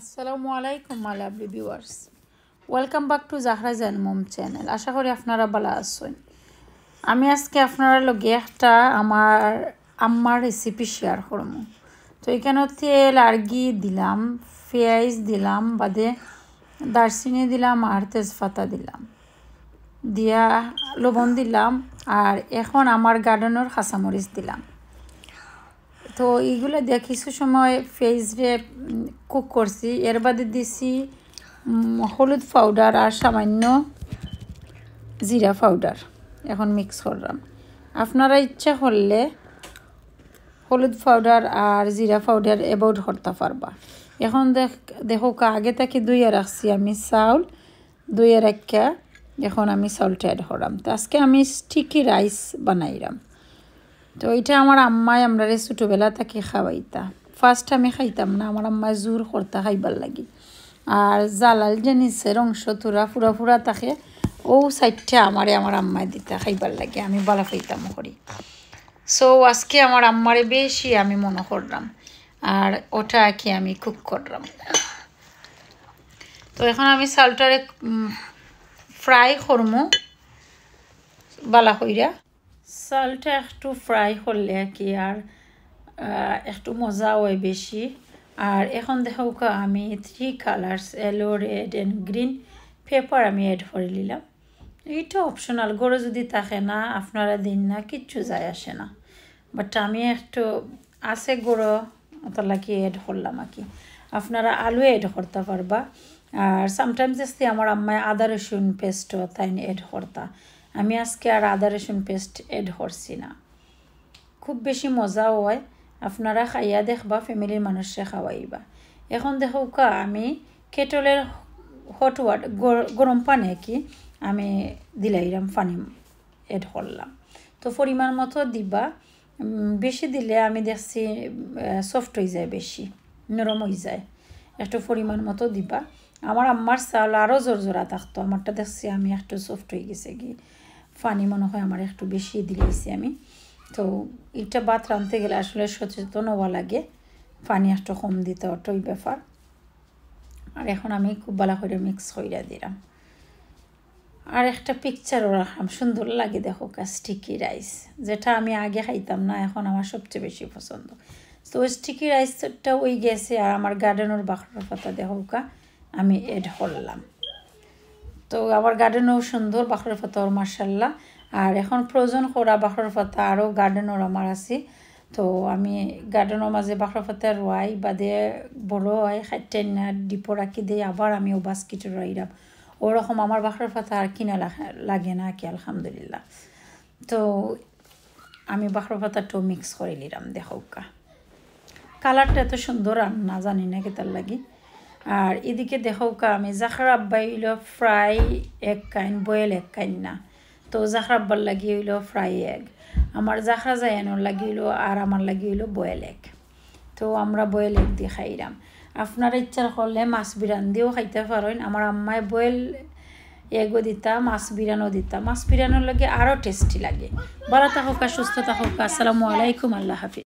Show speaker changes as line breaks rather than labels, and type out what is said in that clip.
আসসালামু আলাইকুম মালাবলি ভিউয়ার্স ওয়েলকাম ব্যাক টু জাহরাজ অ্যান্ড মোম চ্যানেল আশা করি আপনারা ভালো আছেন আমি আজকে আপনারা লগে একটা আমার আম্মার রেসিপি শেয়ার করব তো এখানে তেল আর দিলাম পেঁয়াজ দিলাম বাদে দারচিনি দিলাম আর তেজপাতা দিলাম দিয়া লবণ দিলাম আর এখন আমার গার্ডেনের খাসামরিচ দিলাম তো এইগুলো দিয়া কিছু সময় ফেজরে রে কুক করছি এর বাদে দিছি হলুদ পাউডার আর সামান্য জিরা পাউডার এখন মিক্স করলাম আপনারা ইচ্ছা করলে হলুদ পাউডার আর জিরা পাউডার অ্যাবাউট হরতা পারবা এখন দেখ দেখো আগে থেকে দুইয়ে রাখছি আমি চাউল দুইয়ে রাখিয়া এখন আমি চাউলটা অ্যাড করলাম তো আজকে আমি স্টিকি রাইস বানাইলাম তো এটা আমার আম্মাই আমরা ছোটোবেলা থেকে খাওয়াইতা ফার্স্ট আমি খাইতাম না আমার আম্মা জোর করতে খাইবার লাগি আর জালাল যে নিচের অংশ তুরা ফুরা ফুরা থাকে ও সাইডটা আমারে আমার আম্মায় দিতে খাইবার লাগে আমি বালা খাইতাম করি সো আজকে আমার আম্মারে বেশি আমি মনে করলাম আর ওটা কি আমি কুক করলাম তো এখন আমি চালটারে ফ্রাই করম বালা কইরা চালটা একটু ফ্রাই করলে কি আর একটু মজা হয় বেশি আর এখন দেখোকা আমি three colours yellow red and green paper আমি অ্যাড করে নিলাম এইটা অপশনাল গড়ে যদি থাকে না আপনারা দিন না কিচ্ছু যায় আসে না বাট আমি একটু আছে গড়ো তাহলে কি অ্যাড করলাম আর কি আপনারা আলু অ্যাড করতে পারবা আর সামটাইমস আসতে আমার আম্মায় আদা রসুন পেস্টও তাই অ্যাড করতা আমি আজকে আর আদা রসুন পেস্ট অ্যাড করছি না খুব বেশি মজাও হয় আপনারা খাইয়া দেখবা ফ্যামিলির মানুষে খাওয়াইবা এখন দেখুকা আমি কেটলের হট ওয়াটার গরম পানি কি আমি দিলাইরাম পানি এড করলাম তো পরিমাণ মতো দিবা বেশি দিলে আমি দেখছি সফট হয়ে যায় বেশি নরম হয়ে যায় একটু পরিমাণ মতো দিবা আমার আম্মার চাল আরও জোর জোরা থাকতো আমারটা দেখছি আমি একটু সফট হয়ে গেছে কি পানি মনে হয় আমার একটু বেশি দিয়েছি আমি তো এটা বাত রাঁধতে গেলে আসলে সচেতন হওয়া লাগে পানি একটু কম দিতে ওই ব্যাপার আর এখন আমি খুব ভালো করে মিক্স কইরা দিলাম আর একটা পিকচারও রাখলাম সুন্দর লাগে দেখো স্টিকি রাইস যেটা আমি আগে খাইতাম না এখন আমার সবচেয়ে বেশি পছন্দ তো ওই স্টিকি রাইসটা ওই গেছে আর আমার গার্ডেনের বাখরের পাতা দেখোকা আমি এড করলাম তো আমার গার্ডেনও সুন্দর বাখরের পাতা ওর মার্শাল্লাহ আর এখন ফ্রোজন খোরা বাখর ফাতা আরও গার্ডেনও আমার আছে তো আমি গার্ডেনের মাঝে বাখর ফাতা রোয়াই বাদে বড় হয় খাইটেন না ডিপো রাখি দিয়ে আবার আমি ও বাস্কিটে রইলাম ওরকম আমার বাখর ফাতা আর কিনা লাগে না কি আলহামদুলিল্লাহ তো আমি বাখর পাতাটাও মিক্স করে নিলাম দেখৌকা কালারটা এত সুন্দর আর না জানি না কেতার লাগে আর এদিকে দেখৌকা আমি জাখরা আব্বাইল ফ্রাই এক কাইন বয়েল এক কাইন না তো জাহরাব্বার লাগি হইল ফ্রাই এগ আমার জাহরা জায়ানোর লাগি হইলো আর আমার লাগি হইলো বয়েল এগ তো আমরা বয়েল এগ দিয়ে খাইলাম আপনার ইচ্ছা করলে মাছ বিরান দিয়েও খাইতে পারেন আমার আম্মায় বয়েল এগো দিতা মাছ বিরানো দিতা মাছ বিরানোর লাগে আরও টেস্টি লাগে বলা থাকুক সুস্থ থাকুক আসসালামু আলাইকুম আল্লাহ হাফিজ